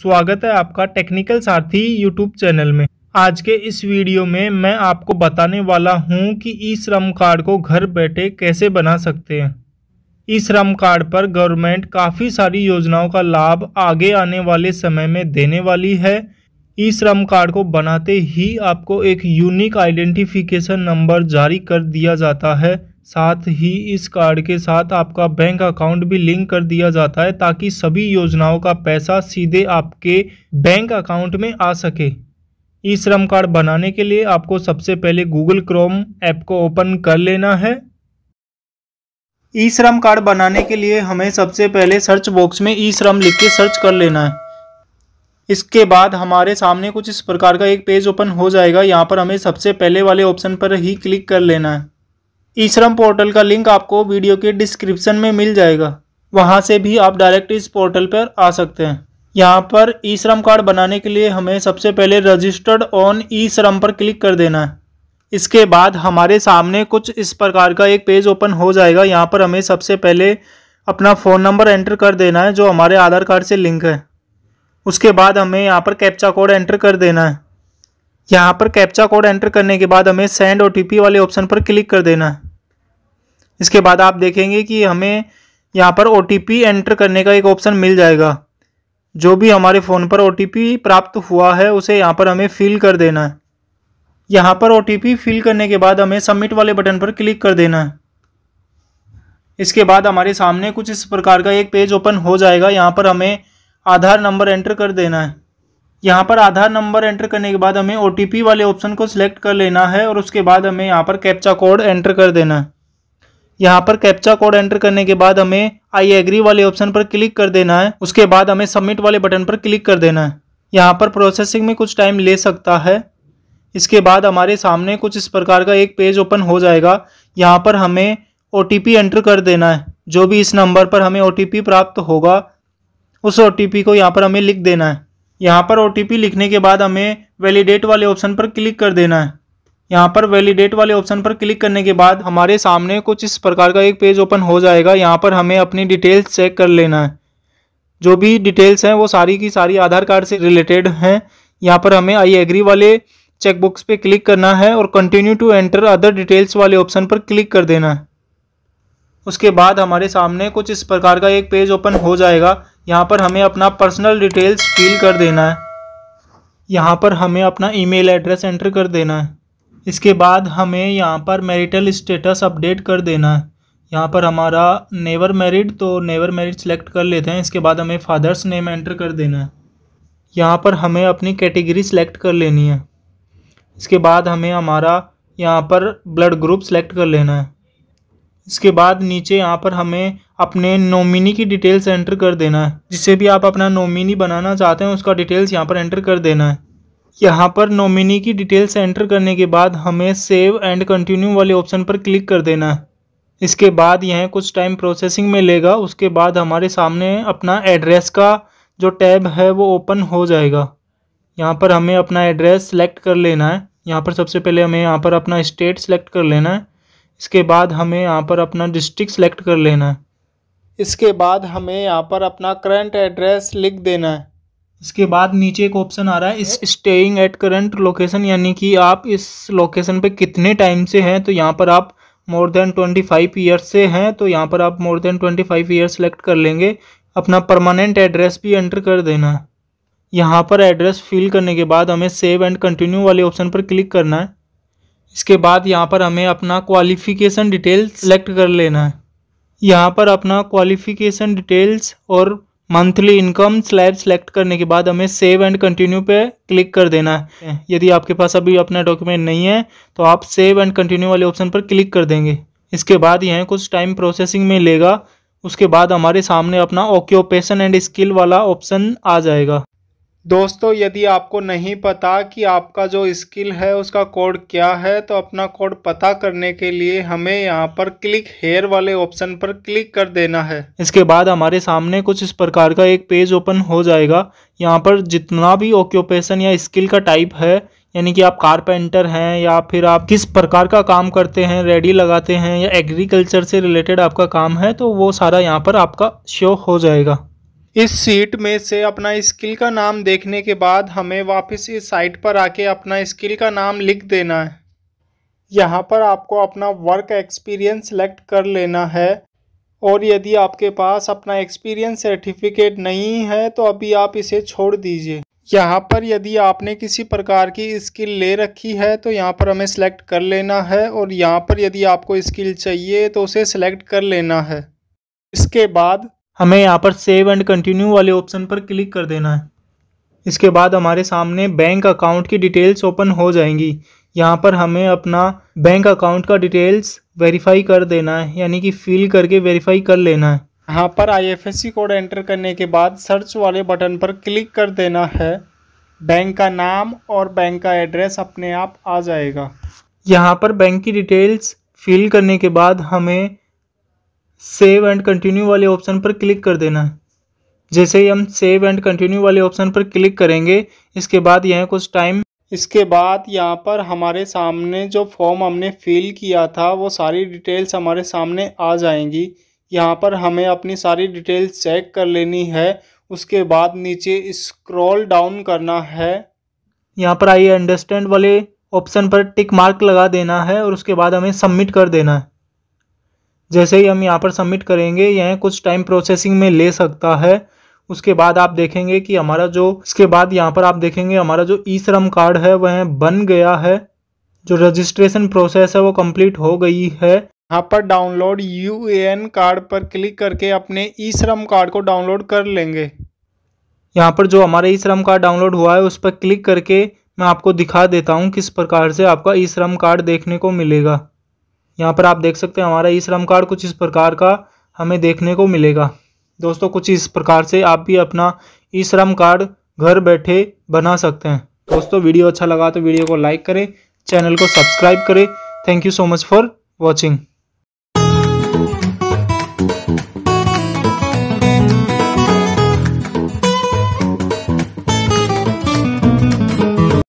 स्वागत है आपका टेक्निकल साथी यूट्यूब चैनल में आज के इस वीडियो में मैं आपको बताने वाला हूं कि ई श्रम कार्ड को घर बैठे कैसे बना सकते हैं ई श्रम कार्ड पर गवर्नमेंट काफ़ी सारी योजनाओं का लाभ आगे आने वाले समय में देने वाली है ई श्रम कार्ड को बनाते ही आपको एक यूनिक आइडेंटिफिकेशन नंबर जारी कर दिया जाता है साथ ही इस कार्ड के साथ आपका बैंक अकाउंट भी लिंक कर दिया जाता है ताकि सभी योजनाओं का पैसा सीधे आपके बैंक अकाउंट में आ सके ई श्रम कार्ड बनाने के लिए आपको सबसे पहले गूगल क्रोम ऐप को ओपन कर लेना है ई श्रम कार्ड बनाने के लिए हमें सबसे पहले सर्च बॉक्स में ई श्रम लिख के सर्च कर लेना है इसके बाद हमारे सामने कुछ इस प्रकार का एक पेज ओपन हो जाएगा यहाँ पर हमें सबसे पहले वाले ऑप्शन पर ही क्लिक कर लेना है ई श्रम पोर्टल का लिंक आपको वीडियो के डिस्क्रिप्शन में मिल जाएगा वहाँ से भी आप डायरेक्ट इस पोर्टल पर आ सकते हैं यहाँ पर ई श्रम कार्ड बनाने के लिए हमें सबसे पहले रजिस्टर्ड ऑन ई श्रम पर क्लिक कर देना है इसके बाद हमारे सामने कुछ इस प्रकार का एक पेज ओपन हो जाएगा यहाँ पर हमें सबसे पहले अपना फ़ोन नंबर एंटर कर देना है जो हमारे आधार कार्ड से लिंक है उसके बाद हमें यहाँ पर कैप्चा कोड एंटर कर देना है यहाँ पर कैप्चा कोड एंटर करने के बाद हमें सेंड ओ वाले ऑप्शन पर क्लिक कर देना है इसके बाद आप देखेंगे कि हमें यहाँ पर ओ एंटर करने का एक ऑप्शन मिल जाएगा जो भी हमारे फ़ोन पर ओ प्राप्त हुआ है उसे यहाँ पर हमें फिल कर देना है यहाँ पर ओ फिल करने के बाद हमें सबमिट वाले बटन पर क्लिक कर देना है इसके बाद हमारे सामने कुछ इस प्रकार का एक पेज ओपन हो जाएगा यहाँ पर हमें आधार नंबर एंटर कर देना है यहाँ पर आधार नंबर एंटर करने के बाद हमें ओ वाले ऑप्शन को सिलेक्ट कर लेना है और उसके बाद हमें यहाँ पर कैप्चा कोड एंटर कर देना है यहाँ पर कैप्चा कोड एंटर करने के बाद हमें आई एग्री वाले ऑप्शन पर क्लिक कर देना है उसके बाद हमें सबमिट वाले बटन पर क्लिक कर देना है यहाँ पर प्रोसेसिंग में कुछ टाइम ले सकता है इसके बाद हमारे सामने कुछ इस प्रकार का एक पेज ओपन हो जाएगा यहाँ पर हमें ओ एंटर कर देना है जो भी इस नंबर पर हमें ओ प्राप्त होगा उस ओ को यहाँ पर हमें लिख देना है यहाँ पर ओ लिखने के बाद हमें वैलिडेट वाले ऑप्शन पर क्लिक कर देना है यहाँ पर वैलिडेट वाले ऑप्शन पर क्लिक करने के बाद हमारे सामने कुछ इस प्रकार का एक पेज ओपन हो जाएगा यहाँ पर हमें अपनी डिटेल्स चेक कर लेना है जो भी डिटेल्स हैं वो सारी की सारी आधार कार्ड से रिलेटेड हैं यहाँ पर हमें आई एग्री वाले चेकबुक्स पे क्लिक करना है और continue to enter other details वाले ऑप्शन पर क्लिक कर देना है उसके बाद हमारे सामने कुछ इस प्रकार का एक पेज ओपन हो जाएगा यहाँ पर हमें अपना पर्सनल डिटेल्स फिल कर देना है यहाँ पर हमें अपना ईमेल एड्रेस एंटर कर देना है इसके बाद हमें यहाँ पर मैरिटल स्टेटस अपडेट कर देना है यहाँ पर हमारा नेवर मैरिड तो नेवर मैरिड सेलेक्ट कर लेते हैं इसके बाद हमें फादर्स नेम एंटर कर देना है यहाँ पर हमें अपनी कैटेगरी सेलेक्ट कर लेनी है इसके बाद हमें हमारा यहाँ पर ब्लड ग्रुप सेलेक्ट कर लेना है इसके बाद नीचे यहाँ पर हमें अपने नॉमिनी की डिटेल्स एंटर कर देना है जिसे भी आप अपना नॉमिनी बनाना चाहते हैं उसका डिटेल्स यहाँ पर एंटर कर देना है यहाँ पर नॉमिनी की डिटेल्स एंटर करने के बाद हमें सेव एंड कंटिन्यू वाले ऑप्शन पर क्लिक कर देना है इसके बाद यह कुछ टाइम प्रोसेसिंग में लेगा उसके बाद हमारे सामने अपना एड्रेस का जो टैब है वो ओपन हो जाएगा यहाँ पर हमें अपना एड्रेस सेलेक्ट कर लेना है यहाँ पर सबसे पहले हमें यहाँ पर अपना स्टेट सेलेक्ट कर लेना है इसके बाद हमें यहाँ पर अपना डिस्ट्रिक्ट सेलेक्ट कर लेना है इसके बाद हमें यहाँ पर अपना करंट एड्रेस लिख देना है इसके बाद नीचे एक ऑप्शन आ रहा है इस स्टेइंग एट करंट लोकेशन यानी कि आप इस लोकेशन पे कितने टाइम से हैं तो यहाँ पर आप more than twenty five years से हैं तो यहाँ पर आप more than twenty five years select कर लेंगे अपना परमानेंट एड्रेस भी एंटर कर देना है यहाँ पर एड्रेस फिल करने के बाद हमें सेव एंड कंटिन्यू वाले ऑप्शन पर क्लिक करना है इसके बाद यहाँ पर हमें अपना क्वालिफ़िकेशन डिटेल्स सेलेक्ट कर लेना है यहाँ पर अपना क्वालिफ़िकेशन डिटेल्स और मंथली इनकम स्लैब सेलेक्ट करने के बाद हमें सेव एंड कंटिन्यू पे क्लिक कर देना है यदि आपके पास अभी अपना डॉक्यूमेंट नहीं है तो आप सेव एंड कंटिन्यू वाले ऑप्शन पर क्लिक कर देंगे इसके बाद यह कुछ टाइम प्रोसेसिंग में लेगा उसके बाद हमारे सामने अपना ऑक्यूपेशन एंड स्किल वाला ऑप्शन आ जाएगा दोस्तों यदि आपको नहीं पता कि आपका जो स्किल है उसका कोड क्या है तो अपना कोड पता करने के लिए हमें यहाँ पर क्लिक हेयर वाले ऑप्शन पर क्लिक कर देना है इसके बाद हमारे सामने कुछ इस प्रकार का एक पेज ओपन हो जाएगा यहाँ पर जितना भी ऑक्यूपेशन या स्किल का टाइप है यानी कि आप कारपेंटर हैं या फिर आप किस प्रकार का काम करते हैं रेडी लगाते हैं या एग्रीकल्चर से रिलेटेड आपका काम है तो वो सारा यहाँ पर आपका शो हो जाएगा इस सीट में से अपना स्किल का नाम देखने के बाद हमें वापस इस साइट पर आके अपना स्किल का नाम लिख देना है यहाँ पर आपको अपना वर्क एक्सपीरियंस सेलेक्ट कर लेना है और यदि आपके पास अपना एक्सपीरियंस सर्टिफिकेट नहीं है तो अभी आप इसे छोड़ दीजिए यहाँ पर यदि आपने किसी प्रकार की स्किल ले रखी है तो यहाँ पर हमें सेलेक्ट कर लेना है और यहाँ पर यदि आपको स्किल चाहिए तो उसे सेलेक्ट कर लेना है इसके बाद हमें यहाँ पर सेव एंड कंटिन्यू वाले ऑप्शन पर क्लिक कर देना है इसके बाद हमारे सामने बैंक अकाउंट की डिटेल्स ओपन हो जाएंगी यहाँ पर हमें अपना बैंक अकाउंट का डिटेल्स वेरीफाई कर देना है यानी कि फिल करके वेरीफाई कर लेना है यहाँ पर आईएफएससी कोड एंटर करने के बाद सर्च वाले बटन पर क्लिक कर देना है बैंक का नाम और बैंक का एड्रेस अपने आप आ जाएगा यहाँ पर बैंक की डिटेल्स फिल करने के बाद हमें सेव एंड कंटिन्यू वाले ऑप्शन पर क्लिक कर देना है जैसे ही हम सेव एंड कंटिन्यू वाले ऑप्शन पर क्लिक करेंगे इसके बाद यह कुछ टाइम इसके बाद यहाँ पर हमारे सामने जो फॉर्म हमने फिल किया था वो सारी डिटेल्स हमारे सामने आ जाएंगी यहाँ पर हमें अपनी सारी डिटेल्स चेक कर लेनी है उसके बाद नीचे स्क्रॉल डाउन करना है यहाँ पर आइए अंडरस्टैंड वाले ऑप्शन पर टिक मार्क लगा देना है और उसके बाद हमें सबमिट कर देना है जैसे ही हम यहाँ पर सबमिट करेंगे यह कुछ टाइम प्रोसेसिंग में ले सकता है उसके बाद आप देखेंगे कि हमारा जो इसके बाद यहाँ पर आप देखेंगे हमारा जो ई श्रम कार्ड है वह बन गया है जो रजिस्ट्रेशन प्रोसेस है वो कंप्लीट हो गई है यहाँ पर डाउनलोड यू एन कार्ड पर क्लिक करके अपने ई श्रम कार्ड को डाउनलोड कर लेंगे यहाँ पर जो हमारा ई श्रम कार्ड डाउनलोड हुआ है उस पर क्लिक करके मैं आपको दिखा देता हूँ किस प्रकार से आपका ई श्रम कार्ड देखने को मिलेगा यहाँ पर आप देख सकते हैं हमारा ई श्रम कार्ड कुछ इस प्रकार का हमें देखने को मिलेगा दोस्तों कुछ इस प्रकार से आप भी अपना ई श्रम कार्ड घर बैठे बना सकते हैं दोस्तों वीडियो अच्छा लगा तो वीडियो को लाइक करें चैनल को सब्सक्राइब करें thank you so much for watching